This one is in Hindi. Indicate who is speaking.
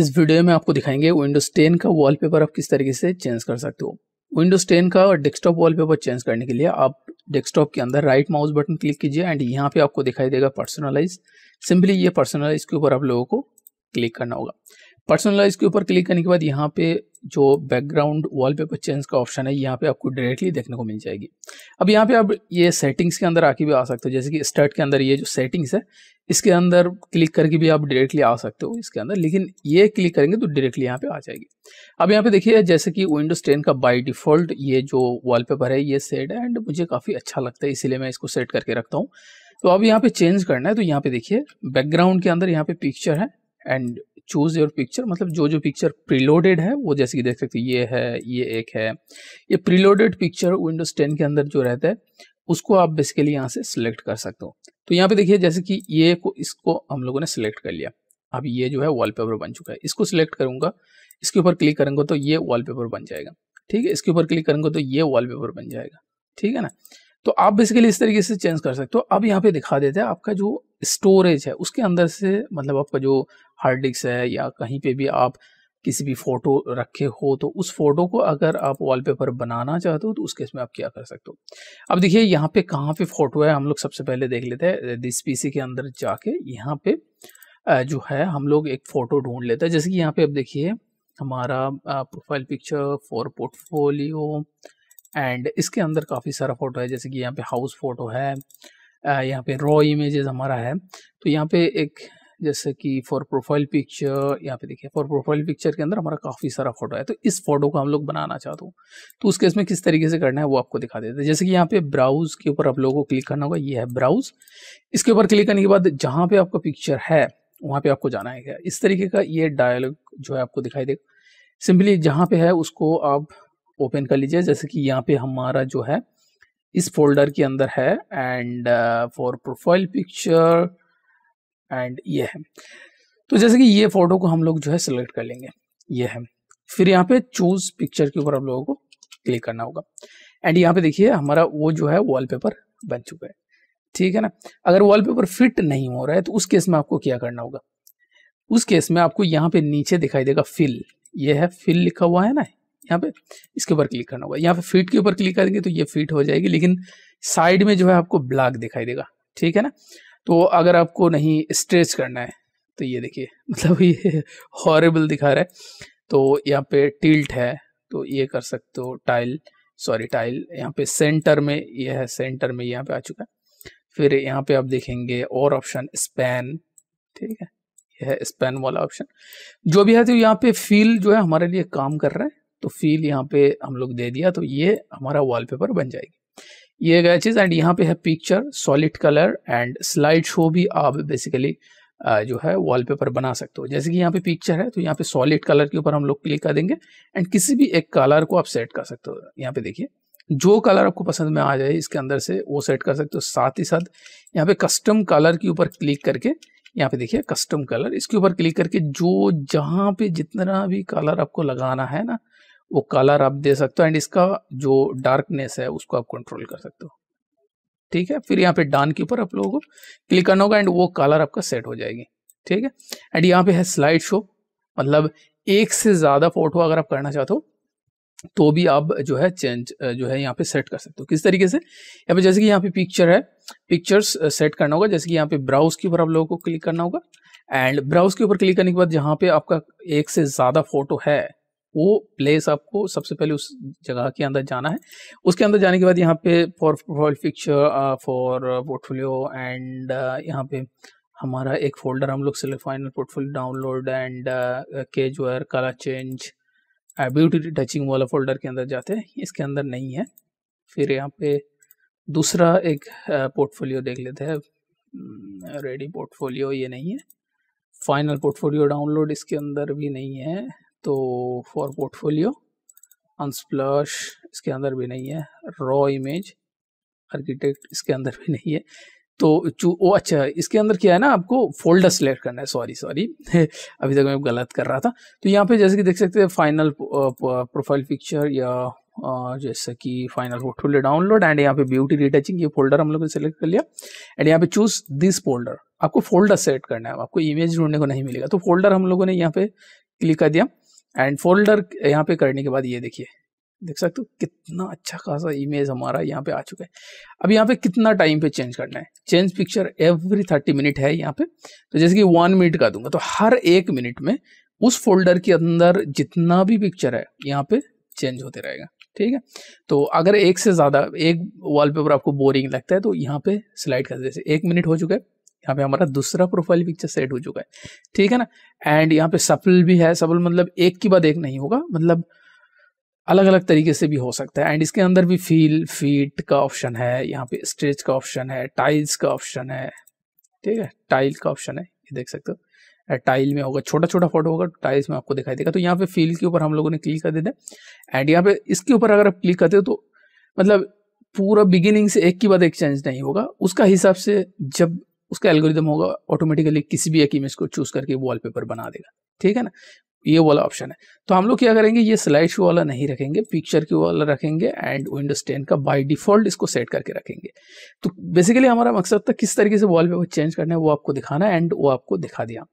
Speaker 1: इस वीडियो में आपको दिखाएंगे विंडोज 10 का वॉलपेपर आप किस तरीके से चेंज कर सकते हो विंडोज 10 का डेस्कटॉप वॉलपेपर चेंज करने के लिए आप डेस्कटॉप के अंदर राइट माउस बटन क्लिक कीजिए एंड यहाँ पे आपको दिखाई देगा पर्सनलाइज सिंपली ये पर्सनलाइज के ऊपर आप लोगों को क्लिक करना होगा पर्सनलाइज के ऊपर क्लिक करने के बाद यहाँ पे जो बैकग्राउंड वॉलपेपर चेंज का ऑप्शन है यहाँ पे आपको डायरेक्टली देखने को मिल जाएगी अब यहाँ पे आप ये सेटिंग्स के अंदर आके भी आ सकते हो जैसे कि स्टार्ट के अंदर ये जो सेटिंग्स है इसके अंदर क्लिक करके भी आप डायरेक्टली आ सकते हो इसके अंदर लेकिन ये क्लिक करेंगे तो डायरेक्टली यहाँ पे आ जाएगी अब यहाँ पे देखिए जैसे कि विंडोज टेन का बाई डिफॉल्ट ये जो वॉलपेपर है ये सेट है एंड मुझे काफ़ी अच्छा लगता है इसीलिए मैं इसको सेट करके रखता हूँ तो अब यहाँ पे चेंज करना है तो यहाँ पे देखिए बैकग्राउंड के अंदर यहाँ पे पिक्चर है एंड चूज़ योर पिक्चर मतलब जो जो पिक्चर प्रीलोडेड है वो जैसे कि देख सकते ये है ये एक है ये प्रीलोडेड पिक्चर विंडोज़ टेन के अंदर जो रहता है उसको आप बेसिकली यहाँ से सिलेक्ट कर सकते हो तो यहाँ पे देखिए जैसे कि ये को इसको हम लोगों ने सिलेक्ट कर लिया अब ये जो है वॉलपेपर बन चुका है इसको सिलेक्ट करूंगा इसके ऊपर क्लिक करेंगे तो ये वॉलपेपर बन जाएगा ठीक है इसके ऊपर क्लिक करेंगे तो ये वॉलपेपर बन जाएगा ठीक है ना तो आप बेसिकली इस तरीके से चेंज कर सकते हो अब यहाँ पे दिखा देते हैं आपका जो स्टोरेज है उसके अंदर से मतलब आपका जो हार्ड डिस्क है या कहीं पे भी आप किसी भी फ़ोटो रखे हो तो उस फोटो को अगर आप वॉलपेपर बनाना चाहते हो तो उस केस में आप क्या कर सकते हो अब देखिए यहाँ पे कहाँ पे फ़ोटो है हम लोग सबसे पहले देख लेते हैं दिस पीसी के अंदर जाके यहाँ पे जो है हम लोग एक फ़ोटो ढूंढ लेते हैं जैसे कि यहाँ पे अब देखिए हमारा profile picture for portfolio and इसके अंदर काफ़ी सारा फ़ोटो है जैसे कि यहाँ पे हाउस फ़ोटो है यहाँ पे रॉ इमेजेस हमारा है तो यहाँ पे एक जैसे कि फॉर प्रोफाइल पिक्चर यहाँ पे देखिए फॉर प्रोफाइल पिक्चर के अंदर हमारा काफ़ी सारा फोटो है तो इस फोटो को हम लोग बनाना चाहते हो तो उस केस में किस तरीके से करना है वो आपको दिखा देते हैं जैसे कि यहाँ पे ब्राउज के ऊपर आप लोगों को क्लिक करना होगा ये है ब्राउज इसके ऊपर क्लिक करने के बाद जहाँ पे आपका पिक्चर है वहाँ पे आपको जाना है इस तरीके का ये डायलॉग जो है आपको दिखाई देगा सिंपली जहाँ पे है उसको आप ओपन कर लीजिए जैसे कि यहाँ पे हमारा जो है इस फोल्डर के अंदर है and for profile picture and ये है तो जैसे कि ये फोटो को हम लोग जो है सिलेक्ट कर लेंगे ये है फिर यहाँ पे चूज पिक्चर के ऊपर हम लोगों को क्लिक करना होगा एंड यहाँ पे देखिए हमारा वो जो है वॉलपेपर बन चुका है ठीक है ना अगर वॉलपेपर फिट नहीं हो रहा है तो उस केस में आपको क्या करना होगा उस केस में आपको यहाँ पे नीचे दिखाई देगा फिल ये है फिल लिखा हुआ है ना यहाँ पे इसके ऊपर क्लिक करना होगा यहाँ पे फीट के ऊपर क्लिक करेंगे तो ये फीट हो जाएगी लेकिन साइड में जो है आपको ब्लैक दिखाई देगा ठीक है ना तो अगर आपको नहीं स्ट्रेच करना है तो ये देखिए मतलब ये हॉरेबल दिखा रहा है तो यहाँ पे टिल्ट है तो ये कर सकते हो टाइल सॉरी टाइल यहाँ पे सेंटर में ये है सेंटर में यहाँ पे आ चुका है फिर यहाँ पे आप देखेंगे और ऑप्शन स्पैन ठीक है यह है स्पैन वाला ऑप्शन जो भी है तो यहाँ पे फील जो है हमारे लिए काम कर रहा है तो फील यहाँ पे हम लोग दे दिया तो ये हमारा वॉलपेपर बन जाएगी ये गया चीज़ एंड यहाँ पे है picture solid colour and slide show भी आप बेसिकली जो है वॉलपेपर बना सकते हो जैसे कि यहाँ पे पिक्चर है तो यहाँ पे सॉलिड कलर के ऊपर हम लोग क्लिक कर देंगे एंड किसी भी एक कलर को आप सेट कर सकते हो यहाँ पे देखिए जो कलर आपको पसंद में आ जाए इसके अंदर से वो सेट कर सकते हो साथ ही साथ यहाँ पे कस्टम कलर के ऊपर क्लिक करके यहाँ पे देखिए कस्टम कलर इसके ऊपर क्लिक करके जो जहाँ पे जितना भी कलर आपको लगाना है ना वो कलर आप दे सकते हो एंड इसका जो डार्कनेस है उसको आप कंट्रोल कर सकते हो ठीक है फिर यहाँ पे डान के ऊपर आप लोगों को क्लिक करना होगा एंड वो कलर आपका सेट हो जाएगी ठीक है एंड यहाँ पे है स्लाइड शो मतलब एक से ज़्यादा फोटो अगर आप करना चाहते हो तो भी आप जो है चेंज जो है यहाँ पे सेट कर सकते हो किस तरीके से यहाँ पे जैसे कि यहाँ पे पिक्चर है पिक्चर्स सेट करना होगा जैसे कि यहाँ पे ब्राउज के ऊपर आप लोगों को क्लिक करना होगा एंड ब्राउज के ऊपर क्लिक करने के बाद जहाँ पे आपका एक से ज़्यादा फोटो है वो प्लेस आपको सबसे पहले उस जगह के अंदर जाना है उसके अंदर जाने के बाद यहाँ पे for profile picture for portfolio and यहाँ पे हमारा एक फोल्डर हम लोग select final portfolio download and के जो है कलर चेंज एबिलिटी टचिंग वाला फोल्डर के अंदर जाते हैं इसके अंदर नहीं है फिर यहाँ पे दूसरा एक पोर्टफोलियो देख लेते हैं रेडी हम्म, पोर्टफोलियो ये नहीं है फाइनल पोर्टफोलियो डाउनलोड इसके अंदर भी नहीं है तो फॉर पोर्टफोलियो अनस्प्लश इसके अंदर भी नहीं है रॉ इमेज आर्किटेक्ट इसके अंदर भी नहीं है तो चू ओ अच्छा इसके अंदर क्या है ना आपको फोल्डर सेलेक्ट करना है सॉरी सॉरी अभी तक मैं गलत कर रहा था तो यहाँ पे जैसे कि देख सकते हैं फाइनल प्रोफाइल पिक्चर या जैसे कि फाइनल ले डाउनलोड एंड यहाँ पे ब्यूटी रिटचिंग ये फोल्डर हम लोग ने सेलेक्ट कर लिया एंड यहाँ पे चूज दिस फोल्डर आपको फोल्डर सेट करना है आपको इमेज ढूंढने को नहीं मिलेगा तो फोल्डर हम लोगों ने यहाँ पे क्लिक कर दिया एंड फोल्डर यहाँ पे करने के बाद ये देखिए देख सकते हो कितना अच्छा खासा इमेज हमारा यहाँ पे आ चुका है अब यहाँ पे कितना टाइम पे चेंज करना है change picture every thirty minute है यहाँ पे तो जैसे कि वन मिनट का दूंगा तो हर एक मिनट में उस फोल्डर के अंदर जितना भी पिक्चर है यहाँ पे चेंज होते रहेगा ठीक है तो अगर एक से ज़्यादा एक वॉलपेपर आपको बोरिंग लगता है तो यहाँ पे स्लाइड कर जैसे एक मिनट हो चुका है यहाँ पे हमारा दूसरा प्रोफाइल पिक्चर सेट हो चुका है ठीक है ना एंड यहाँ पे सफल भी है सफल मतलब एक के बाद एक नहीं होगा मतलब अलग अलग तरीके से भी हो सकता है एंड इसके अंदर भी फील फीट का ऑप्शन है यहाँ पे स्ट्रेच का ऑप्शन है टाइल्स का ऑप्शन है ठीक है टाइल का ऑप्शन है ये देख सकते हो टाइल में होगा छोटा छोटा फोटो होगा टाइल्स में आपको दिखाई देगा तो यहाँ पे फील के ऊपर हम लोगों ने क्लिक कर देते हैं एंड यहाँ पे इसके ऊपर अगर आप क्लिक करते हो तो मतलब पूरा बिगिनिंग से एक के बाद एक चेंज नहीं होगा उसका हिसाब से जब उसका एल्गोरिदम होगा ऑटोमेटिकली किसी भी एक इमेज को चूज करके वॉलपेपर बना देगा ठीक है ना ये वाला ऑप्शन है तो हम लोग क्या करेंगे ये स्लाइड शो वाला नहीं रखेंगे पिक्चर के वाला रखेंगे एंड विंडोज टेन का बाय डिफॉल्ट इसको सेट करके रखेंगे तो बेसिकली हमारा मकसद था किस तरीके से वॉलपेपर चेंज करना है वो आपको दिखाना एंड वो आपको दिखा दिया